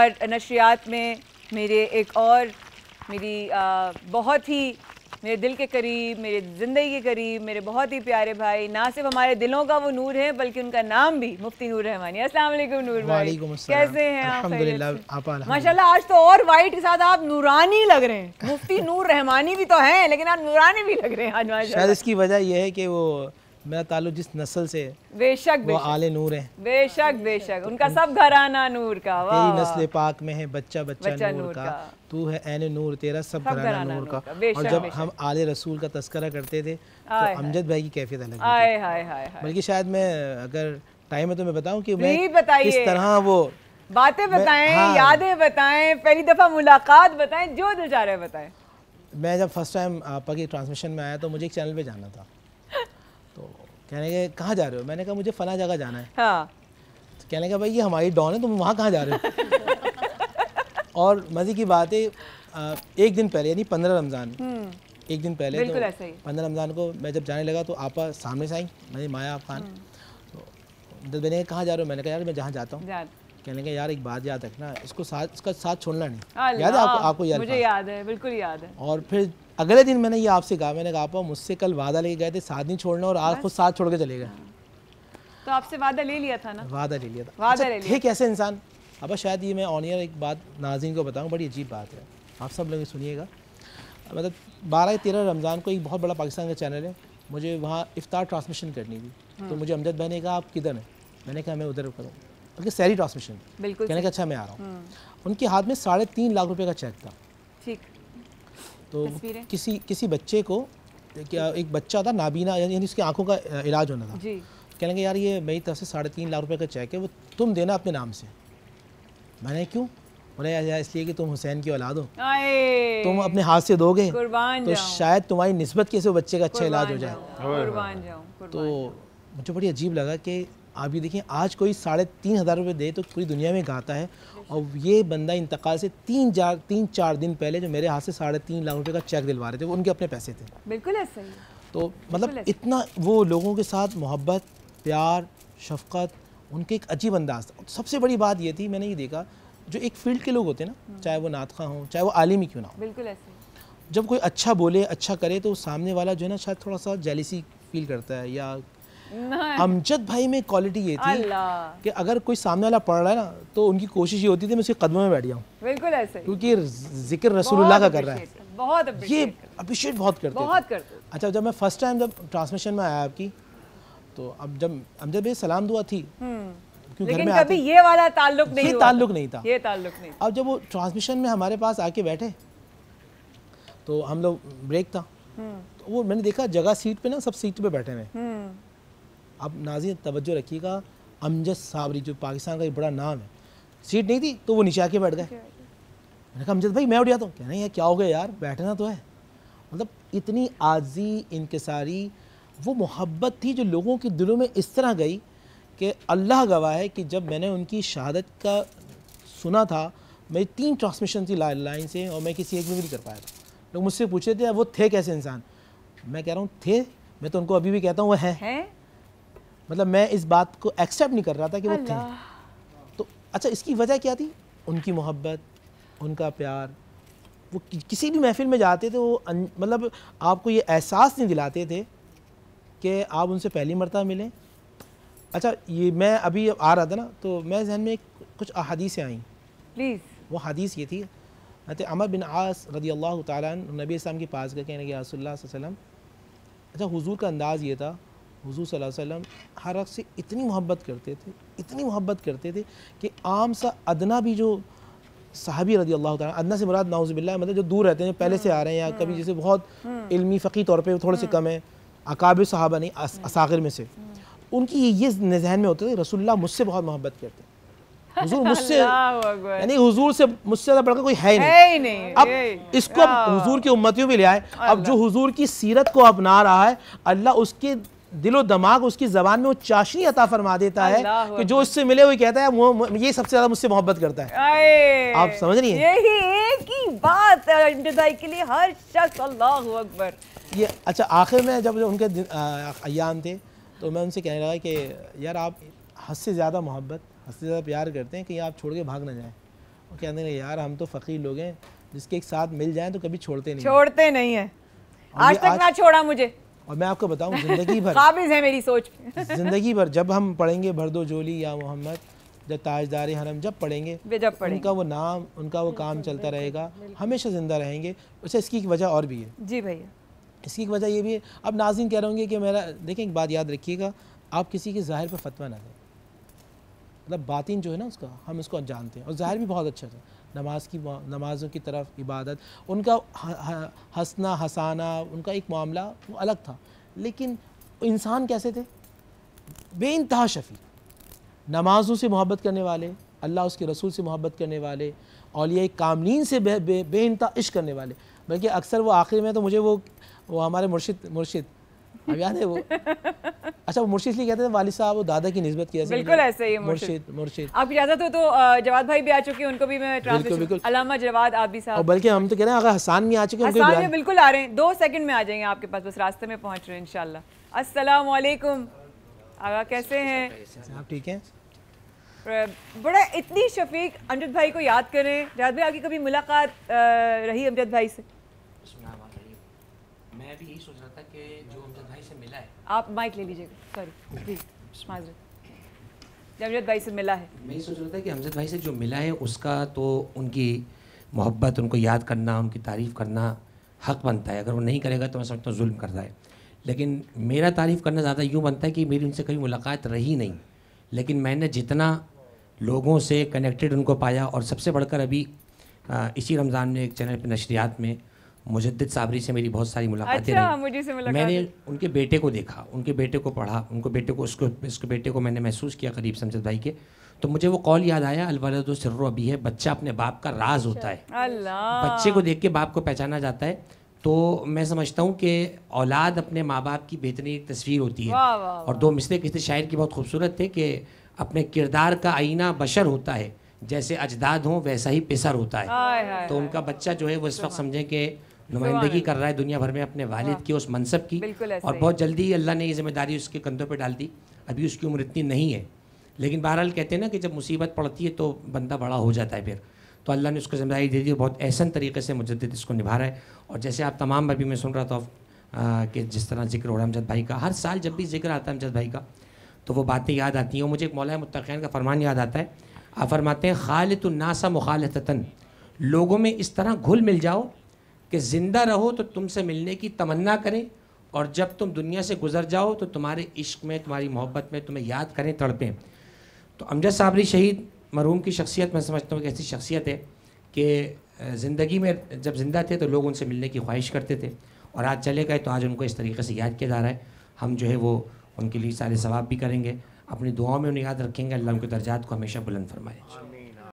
और नशियात में मेरे एक और मेरी आ, बहुत ही मेरे दिल के करीब मेरे ज़िंदगी के करीब मेरे बहुत ही प्यारे भाई ना सिर्फ हमारे दिलों का वो नूर है बल्कि उनका नाम भी मुफ्ती नूर रहमानी अस्सलाम नूर भाई कैसे हैं आप माशाल्लाह आज तो और वाइट के साथ आप नूरानी लग रहे हैं मुफ्ती नूर रहमानी भी तो हैं लेकिन आप नूरानी भी लग रहे हैं आज माशाल्लाह इसकी वजह यह है कि वो मेरा ताल्लुक जिस नस्ल से बेशक वो आले नूर है बेशक बेशक उनका सब घराना नूर का तेरी नस्ल पाक में है बच्चा बच्चा, बच्चा नूर, नूर का, का। तू है एन नूर तेरा सब घराना नूर, नूर का और जब हम आले रसूल का तस्करा करते थे तो अमजद भाई की कैफियत अलग बल्कि शायद मैं अगर टाइम है तो मैं बताऊँ की किस तरह वो बातें बताए हाँ। यादें बताए पहली दफ़ा मुलाकात बताए जो दिल चाह रहे बताए मैं जब फर्स्ट टाइम आपा की ट्रांसमिशन में आया तो मुझे एक चैनल पे जाना था कहने के कहाँ जा रहे हो मैंने कहा मुझे फ़ला जगह जाना है हाँ। तो कहने का भाई ये हमारी डॉन है तुम वहाँ कहाँ जा रहे हो और मज़े की बात है एक दिन पहले यानी पंद्रह रमज़ान हम्म। एक दिन पहले तो पंद्रह रमज़ान को मैं जब जाने लगा तो आपा सामने से आई मैंने माया आप खान हम्म। तो मैंने कहाँ जा रहे हो मैंने कहा यार मैं जहाँ जाता हूँ कहने का यार एक बात याद रखना इसको साथ इसका साथ छोड़ना नहीं याद है आपको आपको याद मुझे याद है बिल्कुल याद है और फिर अगले दिन मैंने ये आपसे कहा मैंने कहा पापा मुझसे कल वादा लेके गए थे साथ नहीं छोड़ना और आज खुद साथ छोड़ के चले गए तो आपसे वादा ले लिया था ना वादा ले लिया था वादा अच्छा, ले लिया कैसे इंसान अब शायद ये मैं ऑनियर एक बात नाजिन को बताऊँ बड़ी अजीब बात है आप सब लोग सुनिएगा मतलब बारह तेरह रमज़ान को एक बहुत बड़ा पाकिस्तान का चैनल है मुझे वहाँ इफ्तार ट्रांसमिशन करनी थी हम्म। तो मुझे अमजद भाई ने कहा आप किधर हैं मैंने कहा मैं उधर करूँ बल्कि सैरी ट्रांसमिशन बिल्कुल कहने का अच्छा मैं आ रहा हूँ हम्म। उनके हाथ में साढ़े तीन लाख रुपये का चेक था ठीक तो किसी किसी बच्चे को क्या एक बच्चा था नाबीना यानी उसकी आंखों का इलाज होना था कह लेंगे यार ये मेरी तरफ से साढ़े तीन लाख रुपए का चेक है वो तुम देना अपने नाम से मैंने क्यों बोले यार इसलिए कि तुम हुसैन की औलाद हो तुम अपने हाथ से दोगे तो शायद तुम्हारी नस्बत के बच्चे का अच्छा इलाज हो जाए तो मुझे बड़ी अजीब लगा कि आप ये देखिए आज कोई साढ़े तीन हज़ार रुपये दे तो पूरी दुनिया में गाता है और ये बंदा इंतकाल से तीन चार तीन चार दिन पहले जो मेरे हाथ से साढ़े तीन लाख रुपये का चेक दिलवा रहे थे वो उनके अपने पैसे थे बिल्कुल ऐसे तो मतलब इतना वो लोगों के साथ मोहब्बत प्यार शफकत उनके एक अजीब अंदाज था सबसे बड़ी बात ये थी मैंने ये देखा जो एक फील्ड के लोग होते हैं ना हम्म। चाहे वो नात खां हों चाहे वो आलिमी क्यों ना हो बिल्कुल ऐसे जब कोई अच्छा बोले अच्छा करे तो सामने वाला जो है ना शायद थोड़ा सा जेलिसी फील करता है या अमजद भाई में क्वालिटी ये थी कि अगर कोई सामने वाला पढ़ रहा है ना तो उनकी कोशिश ये होती थी मैं उसके कदमों में बैठ जाऊँ बिल्कुल ऐसे क्योंकि जिक्र रसूलुल्लाह का कर रहा है बहुत ये अप्रिशिएट बहुत करते बहुत करते अच्छा जब मैं फर्स्ट टाइम जब ट्रांसमिशन में आया आपकी तो अब जब अमजद भाई सलाम दुआ थी हम्म। लेकिन घर में कभी ये वाला ताल्लुक नहीं ये ताल्लुक नहीं था ये ताल्लुक नहीं अब जब वो ट्रांसमिशन में हमारे पास आके बैठे तो हम लोग ब्रेक था हम्म। तो वो मैंने देखा जगह सीट पे ना सब सीट पे बैठे हैं अब नाजी तवज्जो रखिएगा अमजद साबरी जो पाकिस्तान का एक बड़ा नाम है सीट नहीं थी तो वो नीचे आके बैठ गए मैंने कहा अमजद भाई मैं उठ जाता हूँ कह रहे हैं क्या हो गया यार बैठना तो है मतलब इतनी आजी इनकसारी वो मोहब्बत थी जो लोगों के दिलों में इस तरह गई कि अल्लाह गवाह है कि जब मैंने उनकी शहादत का सुना था मेरी तीन ट्रांसमिशन थी लाइन से और मैं किसी एक में भी नहीं कर पाया था लोग मुझसे पूछ रहे थे वो थे कैसे इंसान मैं कह रहा हूँ थे मैं तो उनको अभी भी कहता हूँ वह है, है? मतलब मैं इस बात को एक्सेप्ट नहीं कर रहा था कि वो थे तो अच्छा इसकी वजह क्या थी उनकी मोहब्बत उनका प्यार वो कि, किसी भी महफिल में जाते थे वो मतलब आपको ये एहसास नहीं दिलाते थे कि आप उनसे पहली मरतबा मिलें अच्छा ये मैं अभी आ रहा था ना तो मैं जहन में कुछ अदीसें आईं प्लीज़ वो हदीस ये थी हत अमर बिन आस रदी अल्लाह तबी इस्लाम के पास गए कहने के रसोल्ला वसलम अच्छा हुजूर का अंदाज़ ये था हुजूर सल्लल्लाहु अलैहि वसल्लम हर हक से इतनी मोहब्बत करते थे इतनी मोहब्बत करते थे कि आम सा अदना भी जो साहबी रजी अल्लाह अदना से मुराद नाउज़बिल्ला मतलब जो दूर रहते हैं जो पहले से आ रहे हैं या कभी जैसे बहुत इल्मी फ़की तौर पर थोड़े से कम है अकाब साहबा नहीं असागर में से उनकी ये जहन में होते थे रसुल्ला मुझसे बहुत मोहब्बत करते हुजूर मुझसे यानी हुजूर से मुझसे ज़्यादा बढ़कर कोई है ही नहीं, नहीं अब इसको अब हुजूर की उम्मतियों में ले आए अब जो हुजूर की सीरत को अपना रहा है अल्लाह उसके दिलो दमाग उसकी ज़बान में वो चाशनी अता फरमा देता है कि जो उससे मिले हुए कहता है वो ये सबसे ज़्यादा मुझसे मोहब्बत करता है आप समझ रही हैं यही एक ही बात इंतज़ाई के लिए हर शख्स अल्लाह अकबर ये अच्छा आखिर में जब उनके अयाम थे तो मैं उनसे कहने लगा कि यार आप हद से ज़्यादा मोहब्बत हद से ज़्यादा प्यार करते हैं कि आप छोड़ के भाग ना जाए वो कहते हैं यार हम तो फ़कीर लोग हैं जिसके एक साथ मिल जाए तो कभी छोड़ते नहीं छोड़ते नहीं है आज तक ना छोड़ा मुझे और मैं आपको बताऊं ज़िंदगी भर काबिज है मेरी सोच ज़िंदगी भर जब हम पढ़ेंगे भरदो जोली या मोहम्मद जब ताजदार हरम जब पढ़ेंगे जब पढ़ेंगे उनका वो नाम उनका वो काम चलता रहेगा हमेशा ज़िंदा रहेंगे उसे इसकी वजह और भी है जी भैया इसकी वजह ये भी है अब नाजिन कह रहे होंगे कि मेरा देखें एक बात याद रखिएगा आप किसी के ज़ाहिर पर फतवा ना दें मतलब बातिन जो है ना उसका हम इसको जानते हैं और ज़ाहिर भी बहुत अच्छा था नमाज की नमाज़ों की तरफ इबादत उनका हंसना हंसाना उनका एक मामला वो अलग था लेकिन इंसान कैसे थे बे इंतहा शफी नमाज़ों से मोहब्बत करने वाले अल्लाह उसके रसूल से मोहब्बत करने वाले अलिया कामलिन से बे बे, बे इश्क करने वाले बल्कि अक्सर वो आखिर में तो मुझे वो वो हमारे मुर्शिद मुर्शिद अब याद है वो अच्छा वो मुर्शिद इसलिए कहते थे वालिद साहब वो दादा की नस्बत किया बिल्कुल ऐसे ही मुर्शिद मुर्शिद आप इजाजत हो तो, तो जवाद भाई भी आ चुके हैं उनको भी मैं ट्रांसलेट बिल्कुल अलामा जवाद आप भी साहब और बल्कि हम तो कह रहे हैं अगर हसान भी आ चुके हैं हसान में बिल्कुल आ रहे हैं दो सेकंड में आ जाएंगे आपके पास बस रास्ते में पहुंच रहे हैं इनशाला असलकुम आगा कैसे हैं अच्छा, आप ठीक हैं बड़ा इतनी शफीक अमजद भाई को याद करें जवाद भाई आपकी कभी मुलाकात रही अमजद भाई से मैं भी यही सोच रहा था कि जो अमजद भाई से मिला है आप माइक ले लीजिएगा सॉरी प्लीज माजरत अमजद भाई से मिला है मैं यही सोच रहा था कि अमजद भाई से जो मिला है उसका तो उनकी मोहब्बत उनको याद करना उनकी तारीफ़ करना हक बनता है अगर वो नहीं करेगा तो मैं समझता हूँ जुल्म कर रहा है लेकिन मेरा तारीफ़ करना ज़्यादा यूँ बनता है कि मेरी उनसे कभी मुलाकात रही नहीं लेकिन मैंने जितना लोगों से कनेक्टेड उनको पाया और सबसे बढ़कर अभी इसी रमज़ान में एक चैनल पर नशरियात में मुजद्द साबरी से मेरी बहुत सारी मुलाकातें अच्छा, रही से मुलाकात मैंने उनके बेटे को देखा उनके बेटे को पढ़ा उनको बेटे को उसको उसके बेटे को मैंने महसूस किया करीब समझद भाई के तो मुझे वो कॉल याद आया तो सर्रो अभी है बच्चा अपने बाप का राज होता अच्छा, है बच्चे को देख के बाप को पहचाना जाता है तो मैं समझता हूँ कि औलाद अपने माँ बाप की बेहतरीन तस्वीर होती है और दो मिसरे किसी शायर की बहुत खूबसूरत थे कि अपने किरदार का आईना बशर होता है जैसे अजदाद हों वैसा ही पिसर होता है तो उनका बच्चा जो है वो इस वक्त समझें कि नुमाइंदगी कर रहा है दुनिया भर में अपने वालिद हाँ। की उस मनसब की और बहुत जल्दी अल्लाह ने ये जिम्मेदारी उसके कंधों पर डाल दी अभी उसकी उम्र इतनी नहीं है लेकिन बहरहाल कहते हैं ना कि जब मुसीबत पड़ती है तो बंदा बड़ा हो जाता है फिर तो अल्लाह ने उसको जिम्मेदारी दे दी और बहुत एहसन तरीके से मुजद इसको निभा रहा है और जैसे आप तमाम अभी मैं सुन रहा था कि जिस तरह जिक्र हो रहा है अमजद भाई का हर साल जब भी जिक्र आता है अमजद भाई का तो वो बातें याद आती हैं और मुझे एक मौलान मुतक़ैन का फरमान याद आता है आप फरमाते हैं खालत नासा मुखालतन लोगों में इस तरह घुल मिल जाओ कि ज़िंदा रहो तो तुमसे मिलने की तमन्ना करें और जब तुम दुनिया से गुजर जाओ तो तुम्हारे इश्क में तुम्हारी मोहब्बत में तुम्हें याद करें तड़पें तो अमजद साबरी शहीद मरूम की शख्सियत मैं समझता हूँ कि ऐसी शख्सियत है कि ज़िंदगी में जब ज़िंदा थे तो लोग उनसे मिलने की ख्वाहिश करते थे और आज चले गए तो आज उनको इस तरीके से याद किया जा रहा है हम जो है वो उनके लिए सारे सवाब भी करेंगे अपनी दुआओं में उन्हें याद रखेंगे अल्लाह उनके दर्जात को हमेशा बुलंद फरमाएँ